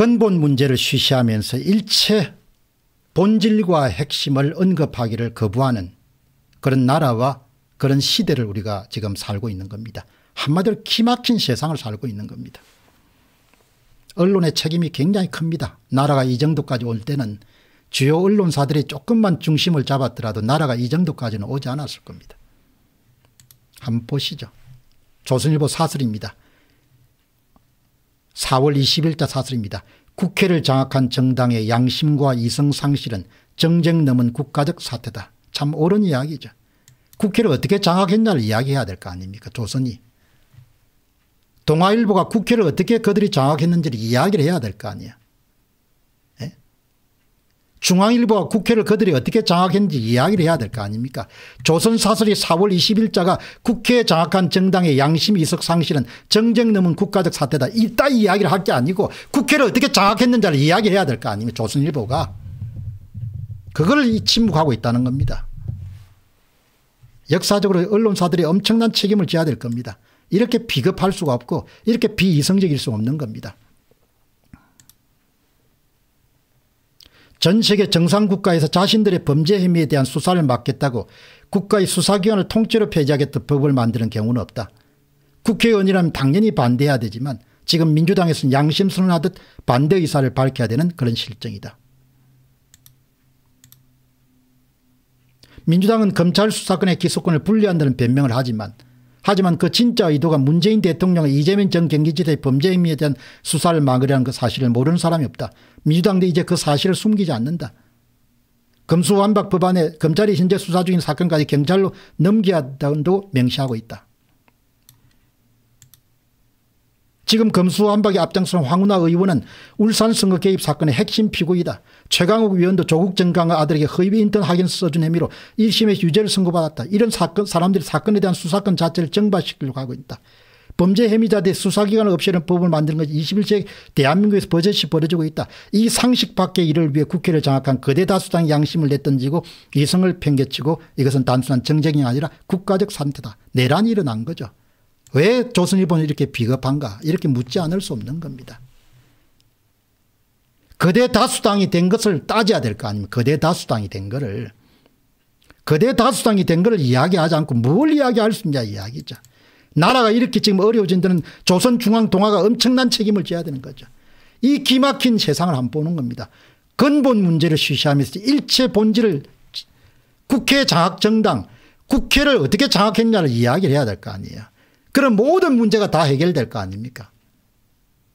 근본 문제를 쉬시하면서 일체 본질과 핵심을 언급하기를 거부하는 그런 나라와 그런 시대를 우리가 지금 살고 있는 겁니다. 한마디로 기막힌 세상을 살고 있는 겁니다. 언론의 책임이 굉장히 큽니다. 나라가 이 정도까지 올 때는 주요 언론사들이 조금만 중심을 잡았더라도 나라가 이 정도까지는 오지 않았을 겁니다. 한번 보시죠. 조선일보 사설입니다. 4월 20일자 사설입니다. 국회를 장악한 정당의 양심과 이성 상실은 정쟁 넘은 국가적 사태다. 참 옳은 이야기죠. 국회를 어떻게 장악했냐를 이야기해야 될 거 아닙니까 조선이. 동아일보가 국회를 어떻게 그들이 장악했는지를 이야기를 해야 될 거 아니야. 중앙일보가 국회를 그들이 어떻게 장악했는지 이야기를 해야 될 거 아닙니까 조선사설이 4월 20일자가 국회에 장악한 정당의 양심 이석 상실은 정쟁 넘은 국가적 사태다 이따 이야기를 할 게 아니고 국회를 어떻게 장악했는지를 이야기해야 될 거 아닙니까 조선일보가 그걸 침묵하고 있다는 겁니다 역사적으로 언론사들이 엄청난 책임을 져야 될 겁니다 이렇게 비겁할 수가 없고 이렇게 비이성적일 수 없는 겁니다 전 세계 정상국가에서 자신들의 범죄 혐의에 대한 수사를 맡겠다고 국가의 수사기관을 통째로 폐지하겠다 법을 만드는 경우는 없다. 국회의원이라면 당연히 반대해야 되지만 지금 민주당에서는 양심선언하듯 반대 의사를 밝혀야 되는 그런 실정이다. 민주당은 검찰 수사권의 기소권을 분리한다는 변명을 하지만 하지만 그 진짜 의도가 문재인 대통령의 이재명 전경기지대의 범죄 혐의에 대한 수사를 막으려는 그 사실을 모르는 사람이 없다. 민주당도 이제 그 사실을 숨기지 않는다. 검수완박 법안에 검찰이 현재 수사 중인 사건까지 경찰로 넘겨야 한다고 명시하고 있다. 지금 검수완박에앞장서는 황운하 의원은 울산 선거 개입 사건의 핵심 피고이다. 최강욱 위원도 조국 정강의 아들에게 허위 인턴 확인 써준 혐의로 1심에 서 유죄를 선고받았다. 이런 사건 사람들이 사건에 대한 수사권 자체를 정발시키려고 하고 있다. 범죄 혐의자 대 수사기관을 없애는 법을 만드는 것이 21세기 대한민국에서 버젓이 벌어지고 있다. 이 상식 밖의 일을 위해 국회를 장악한 거대 다수당 양심을 내던지고 이성을 팽개치고 이것은 단순한 정쟁이 아니라 국가적 산태다. 내란이 일어난 거죠. 왜 조선일보는 이렇게 비겁한가 이렇게 묻지 않을 수 없는 겁니다. 거대 다수당이 된 것을 따져야 될 거 아닙니까 거대 다수당이 된 거를 거대 다수당이 된 거를 이야기하지 않고 뭘 이야기할 수 있냐 이야기죠. 나라가 이렇게 지금 어려워진 데는 조선중앙동화가 엄청난 책임을 져야 되는 거죠. 이 기막힌 세상을 한 보는 겁니다. 근본 문제를 쉬시하면서 일체 본질을 국회 장악정당 국회를 어떻게 장악했냐를 이야기를 해야 될 거 아니에요. 그럼 모든 문제가 다 해결될 거 아닙니까?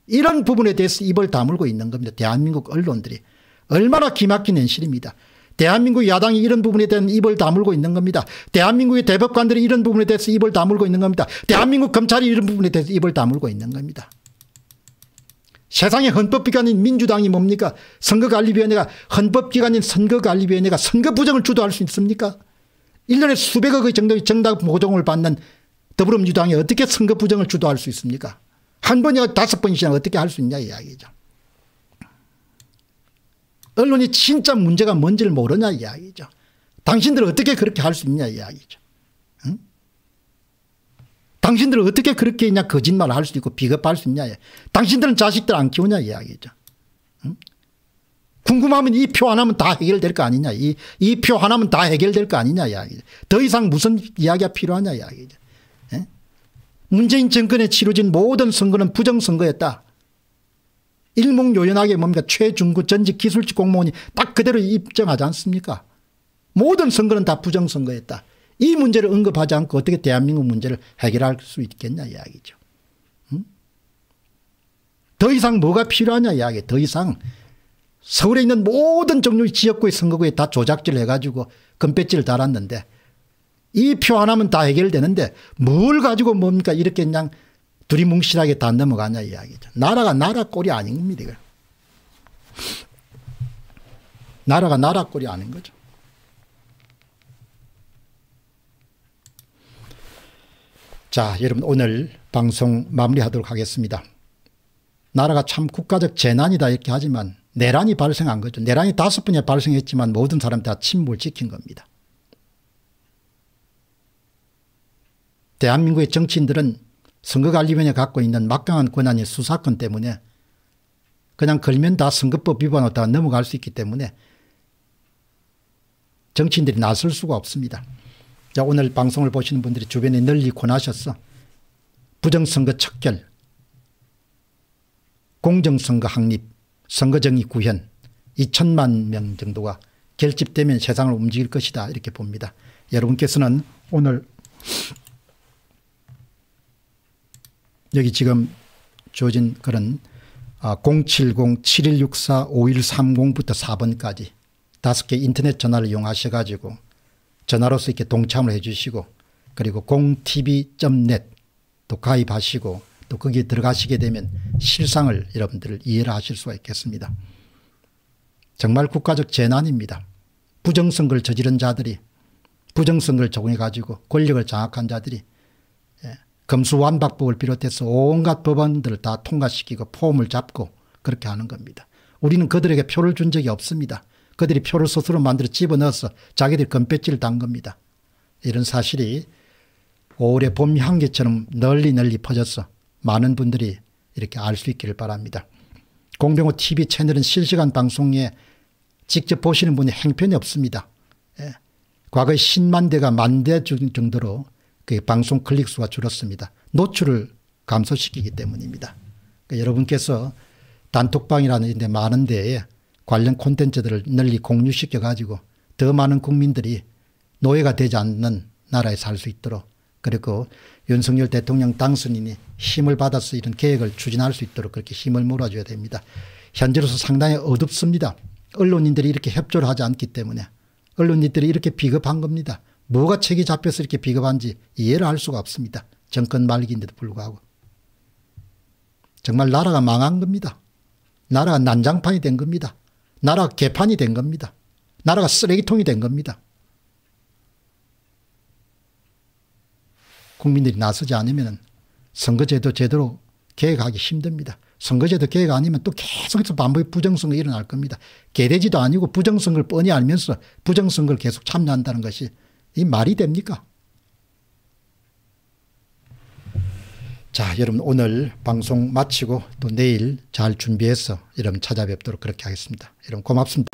이런 부분에 대해서 입을 다물고 있는 겁니다. 대한민국 언론들이. 얼마나 기막힌 현실입니다. 대한민국 야당이 이런 부분에 대한 입을 다물고 있는 겁니다. 대한민국의 대법관들이 이런 부분에 대해서 입을 다물고 있는 겁니다. 대한민국 검찰이 이런 부분에 대해서 입을 다물고 있는 겁니다. 세상의 헌법기관인 민주당이 뭡니까? 선거관리위원회가 헌법기관인 선거관리위원회가 선거 부정을 주도할 수 있습니까? 1년에 수백억의 정당, 정당 모종을 받는 더불어민주당이 어떻게 선거 부정을 주도할 수 있습니까? 한 번이나 다섯 번이나 어떻게 할 수 있냐 이야기죠. 언론이 진짜 문제가 뭔지를 모르냐 이야기죠. 당신들 어떻게 그렇게 할 수 있냐 이야기죠. 당신들 어떻게 그렇게 있냐 거짓말 할 수 있고 비겁할 수 있냐. 당신들은 자식들 안 키우냐 이야기죠. 응? 궁금하면 이 표 하나면 다 해결될 거 아니냐. 이이 하나면 다 해결될 거 아니냐 이야기죠. 더 이상 무슨 이야기가 필요하냐 이야기죠. 문재인 정권에 치러진 모든 선거는 부정선거였다. 일목요연하게 뭡니까 최중구 전직 기술직 공무원이 딱 그대로 입증하지 않습니까 모든 선거는 다 부정선거였다. 이 문제를 언급하지 않고 어떻게 대한민국 문제를 해결할 수 있겠냐 이야기죠. 더 이상 뭐가 필요하냐 이야기 더 이상 서울에 있는 모든 종류의 지역구의 선거구에 다 조작질 해가지고 금배지를 달았는데 이표 하나면 다 해결되는데 뭘 가지고 뭡니까 이렇게 그냥 두리뭉실하게 다 넘어가냐 이야기죠. 나라가 나라 꼴이 아닙니다. 이거. 나라가 나라 꼴이 아닌 거죠. 자 여러분 오늘 방송 마무리하도록 하겠습니다. 나라가 참 국가적 재난이다 이렇게 하지만 내란이 발생한 거죠. 내란이 다섯 번에 발생했지만 모든 사람 다 침몰 지킨 겁니다. 대한민국의 정치인들은 선거관리위원회 갖고 있는 막강한 권한이 수사권 때문에 그냥 걸면 다 선거법 위반으로 다 넘어갈 수 있기 때문에 정치인들이 나설 수가 없습니다. 자, 오늘 방송을 보시는 분들이 주변에 널리 권하셔서 부정선거 척결, 공정선거 확립, 선거정의 구현 2천만 명 정도가 결집되면 세상을 움직일 것이다 이렇게 봅니다. 여러분께서는 오늘 여기 지금 주어진 그런 070-7164-5130부터 4번까지 다섯 개 인터넷 전화를 이용하셔 가지고 전화로서 이렇게 동참을 해 주시고 그리고 공tv.net 또 가입하시고 또 거기에 들어가시게 되면 실상을 여러분들 을 이해를 하실 수가 있겠습니다. 정말 국가적 재난입니다. 부정선거를 저지른 자들이 부정선거를 적용해 가지고 권력을 장악한 자들이 예, 검수완박법을 비롯해서 온갖 법안들을 다 통과시키고 폼을 잡고 그렇게 하는 겁니다. 우리는 그들에게 표를 준 적이 없습니다. 그들이 표를 스스로 만들어 집어넣어서 자기들 금배지를단 겁니다. 이런 사실이 올해 봄 향기처럼 널리 널리 퍼져서 많은 분들이 이렇게 알 수 있기를 바랍니다. 공병호 TV 채널은 실시간 방송에 직접 보시는 분이 행편이 없습니다. 예. 과거에 10만 대가 만대 정도로 그 방송 클릭 수가 줄었습니다. 노출을 감소시키기 때문입니다. 그러니까 여러분께서 단톡방이라는 데 많은 데에 관련 콘텐츠들을 널리 공유시켜 가지고 더 많은 국민들이 노예가 되지 않는 나라에 살 수 있도록 그리고 윤석열 대통령 당선인이 힘을 받아서 이런 계획을 추진할 수 있도록 그렇게 힘을 몰아줘야 됩니다. 현재로서 상당히 어둡습니다. 언론인들이 이렇게 협조를 하지 않기 때문에 언론인들이 이렇게 비겁한 겁니다. 뭐가 책이 잡혀서 이렇게 비겁한지 이해를 할 수가 없습니다. 정권 말기인데도 불구하고. 정말 나라가 망한 겁니다. 나라가 난장판이 된 겁니다. 나라가 개판이 된 겁니다. 나라가 쓰레기통이 된 겁니다. 국민들이 나서지 않으면 선거제도 제대로 계획하기 힘듭니다. 선거제도 계획 아니면 또 계속해서 반복의 부정선거 일어날 겁니다. 개돼지도 아니고 부정선거를 뻔히 알면서 부정선거를 계속 참여한다는 것이 이 말이 됩니까? 자, 여러분 오늘 방송 마치고 또 내일 잘 준비해서 여러분 찾아뵙도록 그렇게 하겠습니다. 여러분 고맙습니다.